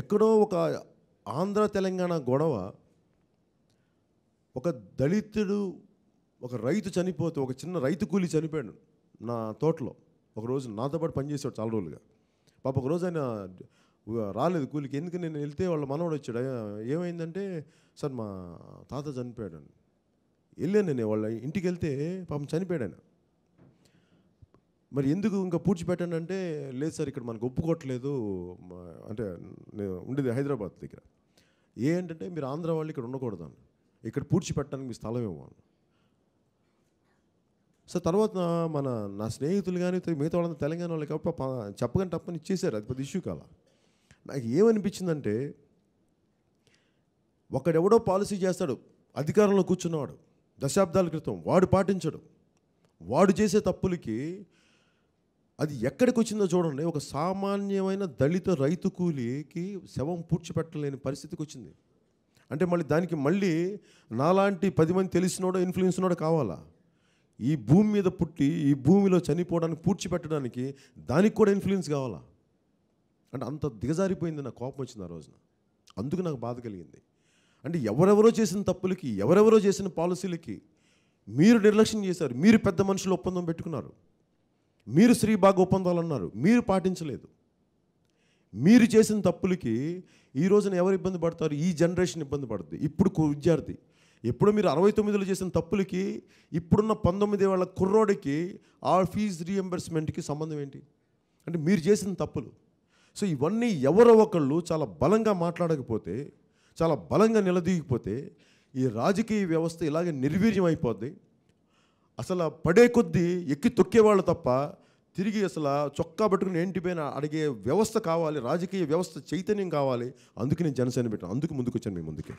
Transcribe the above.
ఎక్కడో ఒక ఆంధ్ర తెలంగాణ గొడవ ఒక దళితుడు ఒక రైతు చనిపోతే ఒక చిన్న రైతు కూలి చనిపోయాడు నా తోటలో ఒకరోజు నాతో పాటు పనిచేసాడు చాలా రోజులుగా పాప ఒకరోజు ఆయన రాలేదు కూలికి ఎందుకు నేను వెళ్తే వాళ్ళ మనవాడు వచ్చాడు ఏమైందంటే సార్ మా తాత చనిపోయాడు వెళ్ళాను నేను వాళ్ళ ఇంటికి వెళ్తే పాపం చనిపోయాడు మరి ఎందుకు ఇంకా పూడ్చి పెట్టానంటే లేదు సార్ ఇక్కడ మనకు ఒప్పుకోవట్లేదు అంటే నేను ఉండేది హైదరాబాద్ దగ్గర ఏంటంటే మీరు ఆంధ్ర వాళ్ళు ఇక్కడ ఉండకూడదు ఇక్కడ పూడ్చి పెట్టడానికి మీ స్థలం ఇవ్వాలి సో తర్వాత మన నా స్నేహితులు కానీ మిగతా వాళ్ళంతా తెలంగాణ కాబట్టి చెప్పగానే తప్పని ఇచ్చేసారు అది పెద్ద ఇష్యూ కాల నాకు ఏమనిపించిందంటే ఒకడెవడో పాలసీ చేస్తాడు అధికారంలో కూర్చున్నవాడు దశాబ్దాల క్రితం వాడు పాటించడు వాడు చేసే తప్పులకి అది ఎక్కడికి వచ్చిందో చూడండి ఒక సామాన్యమైన దళిత రైతు కూలికి శవం పూడ్చిపెట్టలేని పరిస్థితికి వచ్చింది అంటే మళ్ళీ దానికి మళ్ళీ నాలాంటి పది మంది తెలిసినోడో ఉన్నాడో కావాలా ఈ భూమి మీద పుట్టి ఈ భూమిలో చనిపోవడానికి పూడ్చిపెట్టడానికి దానికి కూడా ఇన్ఫ్లుయెన్స్ కావాలా అంటే అంత దిగజారిపోయింది నా కోపం వచ్చింది ఆ రోజున అందుకు నాకు బాధ కలిగింది అంటే ఎవరెవరో చేసిన తప్పులకి ఎవరెవరో చేసిన పాలసీలకి మీరు నిర్లక్ష్యం చేశారు మీరు పెద్ద మనుషులు ఒప్పందం పెట్టుకున్నారు మీరు ఒప్పందాలు ఒప్పందాలన్నారు మీరు పాటించలేదు మీరు చేసిన తప్పులకి ఈ రోజున ఎవరు ఇబ్బంది పడతారు ఈ జనరేషన్ ఇబ్బంది పడుతుంది ఇప్పుడు విద్యార్థి ఎప్పుడు మీరు అరవై తొమ్మిదిలో చేసిన తప్పులకి ఇప్పుడున్న పంతొమ్మిది వాళ్ళ కుర్రోడికి ఆ ఫీజు రీఎంబర్స్మెంట్కి సంబంధం ఏంటి అంటే మీరు చేసిన తప్పులు సో ఇవన్నీ ఎవరో ఒకళ్ళు చాలా బలంగా మాట్లాడకపోతే చాలా బలంగా నిలదీయకపోతే ఈ రాజకీయ వ్యవస్థ ఇలాగే నిర్వీర్యం అయిపోద్ది అసలు పడే కొద్దీ ఎక్కి తొక్కేవాళ్ళు తప్ప తిరిగి అసలు చొక్కా పట్టుకుని ఏంటిపోయిన అడిగే వ్యవస్థ కావాలి రాజకీయ వ్యవస్థ చైతన్యం కావాలి అందుకు నేను జనసేన పెట్టాను అందుకు ముందుకు వచ్చాను మీ ముందుకే